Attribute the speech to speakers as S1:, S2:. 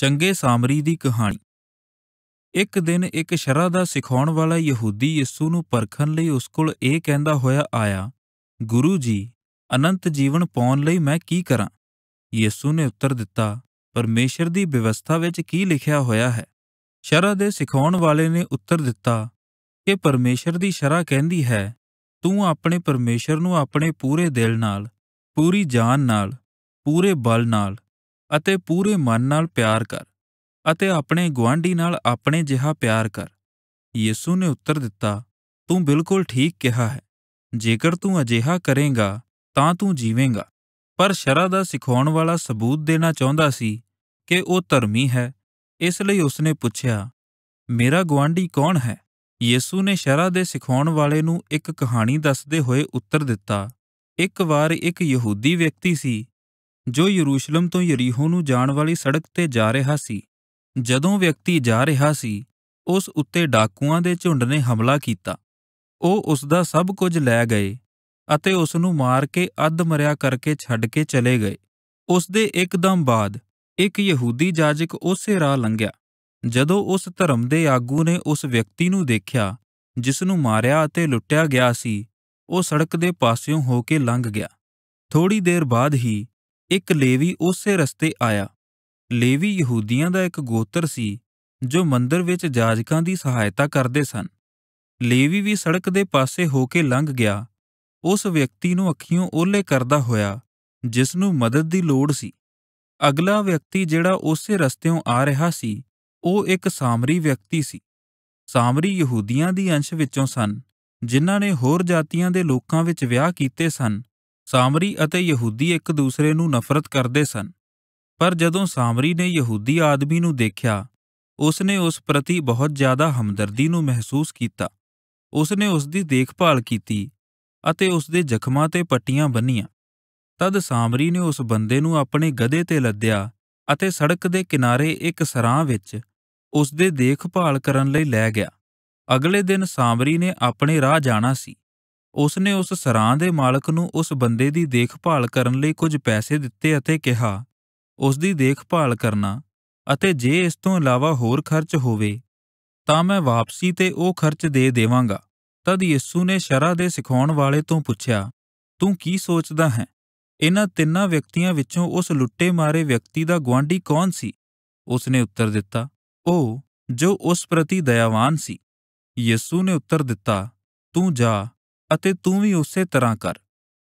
S1: ਚੰਗੇ ਸਾਮਰੀ ਦੀ ਕਹਾਣੀ ਇੱਕ ਦਿਨ ਇੱਕ ਸ਼ਰਧਾ ਦਾ ਸਿਖਾਉਣ ਵਾਲਾ ਯਹੂਦੀ ਯਿਸੂ ਨੂੰ ਪਰਖਣ ਲਈ ਉਸ ਕੋਲ ਇਹ ਕਹਿੰਦਾ ਹੋਇਆ ਆਇਆ ਗੁਰੂ ਜੀ ਅਨੰਤ ਜੀਵਨ ਪਾਉਣ ਲਈ ਮੈਂ ਕੀ ਕਰਾਂ ਯਿਸੂ ਨੇ ਉੱਤਰ ਦਿੱਤਾ ਪਰਮੇਸ਼ਰ ਦੀ ਵਿਵਸਥਾ ਵਿੱਚ ਕੀ ਲਿਖਿਆ ਹੋਇਆ ਹੈ ਸ਼ਰਧਾ ਦੇ ਸਿਖਾਉਣ ਵਾਲੇ ਨੇ ਉੱਤਰ ਦਿੱਤਾ ਕਿ ਪਰਮੇਸ਼ਰ ਦੀ ਸ਼ਰ੍ਹਾ ਕਹਿੰਦੀ ਹੈ ਤੂੰ ਆਪਣੇ ਪਰਮੇਸ਼ਰ ਨੂੰ ਆਪਣੇ ਪੂਰੇ ਦਿਲ ਨਾਲ ਪੂਰੀ ਜਾਨ ਨਾਲ ਪੂਰੇ ਬਲ ਨਾਲ ਅਤੇ ਪੂਰੇ ਮਨ ਨਾਲ ਪਿਆਰ ਕਰ ਅਤੇ ਆਪਣੇ ਗੁਆਂਢੀ ਨਾਲ ਆਪਣੇ ਜਿਹਾ ਪਿਆਰ ਕਰ ਯਿਸੂ ਨੇ ਉੱਤਰ ਦਿੱਤਾ ਤੂੰ ਬਿਲਕੁਲ ਠੀਕ ਕਿਹਾ ਹੈ ਜੇਕਰ ਤੂੰ ਅਜਿਹਾ ਕਰੇਂਗਾ ਤਾਂ ਤੂੰ ਜੀਵੇਂਗਾ ਪਰ ਸ਼ਰਧਾ ਦਾ ਸਿਖਾਉਣ ਵਾਲਾ ਸਬੂਤ ਦੇਣਾ ਚਾਹੁੰਦਾ ਸੀ ਕਿ ਉਹ ਧਰਮੀ ਹੈ ਇਸ ਲਈ ਉਸਨੇ ਪੁੱਛਿਆ ਮੇਰਾ ਗਵਾਂਢੀ ਕੌਣ ਹੈ ਯਿਸੂ ਨੇ ਸ਼ਰਧਾ ਦੇ ਸਿਖਾਉਣ ਵਾਲੇ ਨੂੰ ਇੱਕ ਕਹਾਣੀ ਦੱਸਦੇ ਹੋਏ ਉੱਤਰ ਦਿੱਤਾ ਇੱਕ ਵਾਰ ਇੱਕ ਯਹੂਦੀ ਵਿਅਕਤੀ ਸੀ ਜੋ ਯਰੂਸ਼ਲਮ ਤੋਂ ਯਰੀਹੋ ਨੂੰ ਜਾਣ ਵਾਲੀ ਸੜਕ ਤੇ ਜਾ ਰਿਹਾ ਸੀ ਜਦੋਂ ਵਿਅਕਤੀ ਜਾ ਰਿਹਾ ਸੀ ਉਸ ਉੱਤੇ ਡਾਕੂਆਂ ਦੇ ਝੁੰਡ ਨੇ ਹਮਲਾ ਕੀਤਾ ਉਹ ਉਸ ਦਾ ਸਭ ਕੁਝ ਲੈ ਗਏ ਅਤੇ ਉਸ ਨੂੰ ਮਾਰ ਕੇ ਅੱਧ ਮਰਿਆ ਕਰਕੇ ਛੱਡ ਕੇ ਚਲੇ ਗਏ ਉਸ ਦੇ ਇੱਕਦਮ ਬਾਅਦ ਇੱਕ ਯਹੂਦੀ ਜਾਜਕ ਉਸੇ ਰਾਹ ਲੰਘਿਆ ਜਦੋਂ ਉਸ ਧਰਮ ਦੇ ਆਗੂ ਨੇ ਉਸ ਵਿਅਕਤੀ ਨੂੰ ਦੇਖਿਆ ਜਿਸ ਨੂੰ ਮਾਰਿਆ ਅਤੇ ਲੁੱਟਿਆ ਗਿਆ ਸੀ ਉਹ ਸੜਕ ਦੇ ਪਾਸਿਓਂ ਹੋ ਕੇ ਲੰਘ ਗਿਆ ਥੋੜੀ ਦੇਰ ਬਾਅਦ ਹੀ ਇੱਕ ਲੇਵੀ ਉਸੇ ਰਸਤੇ ਆਇਆ ਲੇਵੀ ਯਹੂਦੀਆਂ ਦਾ ਇੱਕ ਗੋਤਰ ਸੀ ਜੋ ਮੰਦਰ ਵਿੱਚ ਜਾਜਕਾਂ ਦੀ ਸਹਾਇਤਾ ਕਰਦੇ ਸਨ ਲੇਵੀ ਵੀ ਸੜਕ ਦੇ ਪਾਸੇ ਹੋ ਕੇ ਲੰਘ ਗਿਆ ਉਸ ਵਿਅਕਤੀ ਨੂੰ ਅੱਖੀਓਂ ਓਲੇ ਕਰਦਾ ਹੋਇਆ ਜਿਸ ਨੂੰ ਮਦਦ ਦੀ ਲੋੜ ਸੀ ਅਗਲਾ ਵਿਅਕਤੀ ਜਿਹੜਾ ਉਸੇ ਰਸਤੇੋਂ ਆ ਰਿਹਾ ਸੀ ਉਹ ਇੱਕ ਸਾਮਰੀ ਵਿਅਕਤੀ ਸੀ ਸਾਮਰੀ ਯਹੂਦੀਆਂ ਦੀ ਅੰਸ਼ ਵਿੱਚੋਂ ਸਨ ਜਿਨ੍ਹਾਂ ਨੇ ਹੋਰ ਜਾਤੀਆਂ ਦੇ ਲੋਕਾਂ ਵਿੱਚ ਵਿਆਹ ਕੀਤੇ ਸਨ ਸਾਮਰੀ ਅਤੇ ਯਹੂਦੀ ਇੱਕ ਦੂਸਰੇ ਨੂੰ ਨਫ਼ਰਤ ਕਰਦੇ ਸਨ ਪਰ ਜਦੋਂ ਸਾਮਰੀ ਨੇ ਯਹੂਦੀ ਆਦਮੀ ਨੂੰ ਦੇਖਿਆ ਉਸ ਨੇ ਉਸ ਪ੍ਰਤੀ ਬਹੁਤ ਜ਼ਿਆਦਾ ਹਮਦਰਦੀ ਨੂੰ ਮਹਿਸੂਸ ਕੀਤਾ ਉਸ ਨੇ ਉਸ ਦੀ ਦੇਖਭਾਲ ਕੀਤੀ ਅਤੇ ਉਸ ਦੇ ਜ਼ਖਮਾਂ ਤੇ ਪੱਟੀਆਂ ਬੰਨੀਆਂ ਤਦ ਸਾਮਰੀ ਨੇ ਉਸ ਬੰਦੇ ਨੂੰ ਆਪਣੇ ਗਧੇ ਤੇ ਲੱਦਿਆ ਅਤੇ ਸੜਕ ਦੇ ਕਿਨਾਰੇ ਇੱਕ ਸਰਾਂ ਵਿੱਚ ਉਸ ਦੇ ਦੇਖਭਾਲ ਕਰਨ ਲਈ ਲੈ ਗਿਆ ਅਗਲੇ ਦਿਨ ਸਾਮਰੀ ਨੇ ਆਪਣੇ ਰਾਹ ਜਾਣਾ ਸੀ ਉਸ ਨੇ ਉਸ ਸਰਾਂ ਦੇ ਮਾਲਕ ਨੂੰ ਉਸ ਬੰਦੇ ਦੀ ਦੇਖਭਾਲ ਕਰਨ ਲਈ ਕੁਝ ਪੈਸੇ ਦਿੱਤੇ ਅਤੇ ਕਿਹਾ, ਉਸ ਦੀ ਦੇਖਭਾਲ ਕਰਨਾ ਅਤੇ ਜੇ ਇਸ ਤੋਂ ਇਲਾਵਾ ਹੋਰ ਖਰਚ ਹੋਵੇ ਤਾਂ ਮੈਂ ਵਾਪਸੀ ਤੇ ਉਹ ਖਰਚ ਦੇ ਦੇਵਾਂਗਾ। ਤਦ ਯਿਸੂ ਨੇ ਸ਼ਰਾ ਦੇ ਸਿਖਾਉਣ ਵਾਲੇ ਤੋਂ ਪੁੱਛਿਆ, ਤੂੰ ਕੀ ਸੋਚਦਾ ਹੈ? ਇਹਨਾਂ ਤਿੰਨਾਂ ਵਿਅਕਤੀਆਂ ਵਿੱਚੋਂ ਉਸ ਲੁੱਟੇ ਮਾਰੇ ਵਿਅਕਤੀ ਦਾ ਗੁਆਂਢੀ ਕੌਣ ਸੀ? ਉਸ ਨੇ ਉੱਤਰ ਦਿੱਤਾ, ਉਹ ਜੋ ਉਸ ਪ੍ਰਤੀ ਦਇਆਵਾਨ ਸੀ। ਯਿਸੂ ਨੇ ਉੱਤਰ ਦਿੱਤਾ, ਤੂੰ ਜਾ ਅਤੇ ਤੂੰ ਵੀ ਉਸੇ ਤਰ੍ਹਾਂ ਕਰ